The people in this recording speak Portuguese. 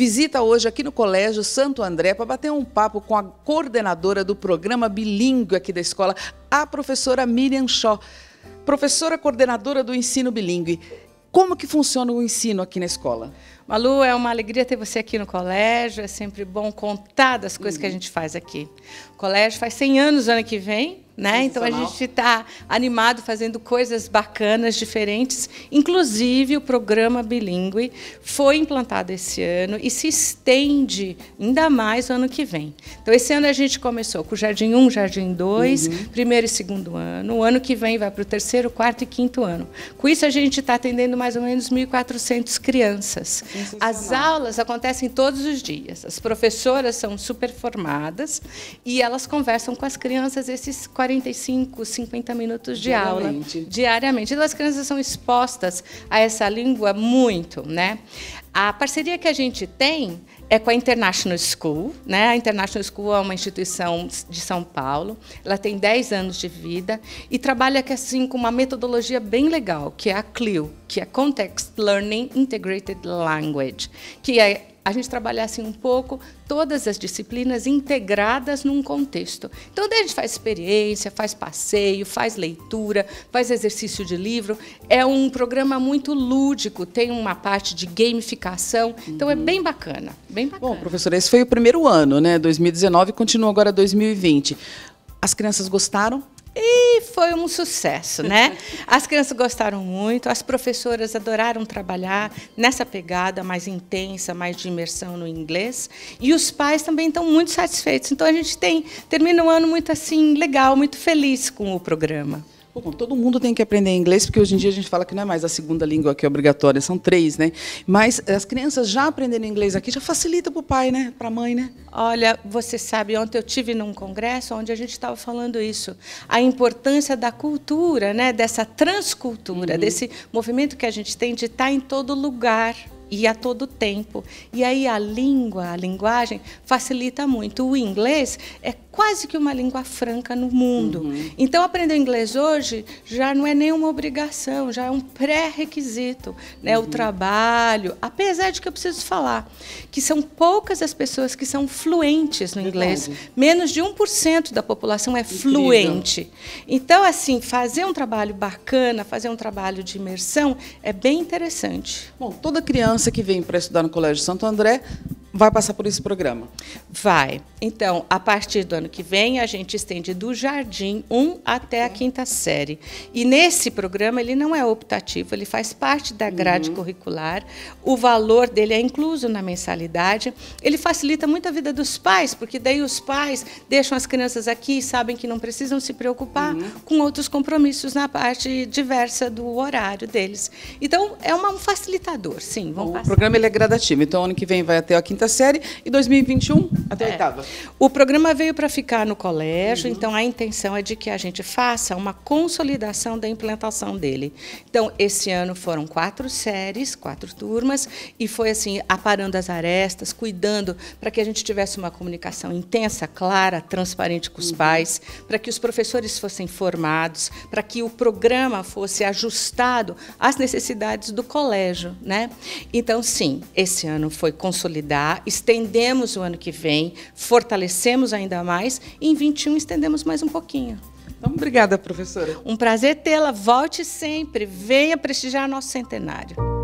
visita hoje aqui no Colégio Santo André para bater um papo com a coordenadora do programa bilíngue aqui da escola, a professora Miriam Shaw. Professora coordenadora do ensino bilíngue, como que funciona o ensino aqui na escola? Malu, é uma alegria ter você aqui no colégio, é sempre bom contar das coisas uhum. que a uhum. gente faz aqui. O colégio faz 100 anos ano que vem, né? Então a gente está animado fazendo coisas bacanas, diferentes. Inclusive o programa bilíngue foi implantado esse ano e se estende ainda mais ano que vem. Então esse ano a gente começou com o Jardim 1, Jardim 2, uhum. primeiro e segundo ano. O ano que vem vai para o terceiro, quarto e quinto ano. Com isso a gente está atendendo mais ou menos 1.400 crianças. As aulas acontecem todos os dias. As professoras são super formadas e elas conversam com as crianças esses 40 45, 50 minutos de aula diariamente. Então as crianças são expostas a essa língua muito, né? A parceria que a gente tem é com a International School. Né? A International School é uma instituição de São Paulo, ela tem 10 anos de vida e trabalha assim, com uma metodologia bem legal, que é a CLIO, que é Context Learning Integrated Language, que é a gente trabalhar assim um pouco todas as disciplinas integradas num contexto. Então, daí a gente faz experiência, faz passeio, faz leitura, faz exercício de livro. É um programa muito lúdico, tem uma parte de gamificação educação. Uhum. Então é bem bacana, bem bacana. Bom, professora, esse foi o primeiro ano, né? 2019 continua agora 2020. As crianças gostaram? E foi um sucesso, né? As crianças gostaram muito, as professoras adoraram trabalhar nessa pegada mais intensa, mais de imersão no inglês, e os pais também estão muito satisfeitos. Então a gente tem termina um ano muito assim legal, muito feliz com o programa. Bom, todo mundo tem que aprender inglês, porque hoje em dia a gente fala que não é mais a segunda língua que é obrigatória, são três, né? Mas as crianças já aprendendo inglês aqui já facilita para o pai, né? Para a mãe, né? Olha, você sabe, ontem eu tive num congresso onde a gente estava falando isso, a importância da cultura, né? Dessa transcultura, uhum. desse movimento que a gente tem de estar tá em todo lugar e a todo tempo. E aí a língua, a linguagem facilita muito. O inglês é quase que uma língua franca no mundo. Uhum. Então aprender inglês hoje já não é nenhuma obrigação, já é um pré-requisito, né? Uhum. O trabalho, apesar de que eu preciso falar que são poucas as pessoas que são fluentes no inglês. Verdade. Menos de 1% da população é Incrível. fluente. Então assim, fazer um trabalho bacana, fazer um trabalho de imersão é bem interessante. Bom, toda criança criança que vem para estudar no Colégio Santo André vai passar por esse programa? Vai. Então, a partir do ano que vem, a gente estende do jardim 1 até a quinta série. E nesse programa, ele não é optativo, ele faz parte da grade uhum. curricular. O valor dele é incluso na mensalidade. Ele facilita muito a vida dos pais, porque daí os pais deixam as crianças aqui e sabem que não precisam se preocupar uhum. com outros compromissos na parte diversa do horário deles. Então, é uma, um facilitador, sim. o passar. programa ele é gradativo. Então, ano que vem vai até a quinta série e 2021 até a é. oitava. O programa veio para ficar no colégio, uhum. então a intenção é de que a gente faça uma consolidação da implantação dele. Então, esse ano foram quatro séries, quatro turmas, e foi assim, aparando as arestas, cuidando para que a gente tivesse uma comunicação intensa, clara, transparente com os uhum. pais, para que os professores fossem formados, para que o programa fosse ajustado às necessidades do colégio. Né? Então, sim, esse ano foi consolidar, estendemos o ano que vem, fortalecemos fortalecemos ainda mais e em 21 estendemos mais um pouquinho. Então, obrigada, professora. Um prazer tê-la. Volte sempre. Venha prestigiar nosso centenário.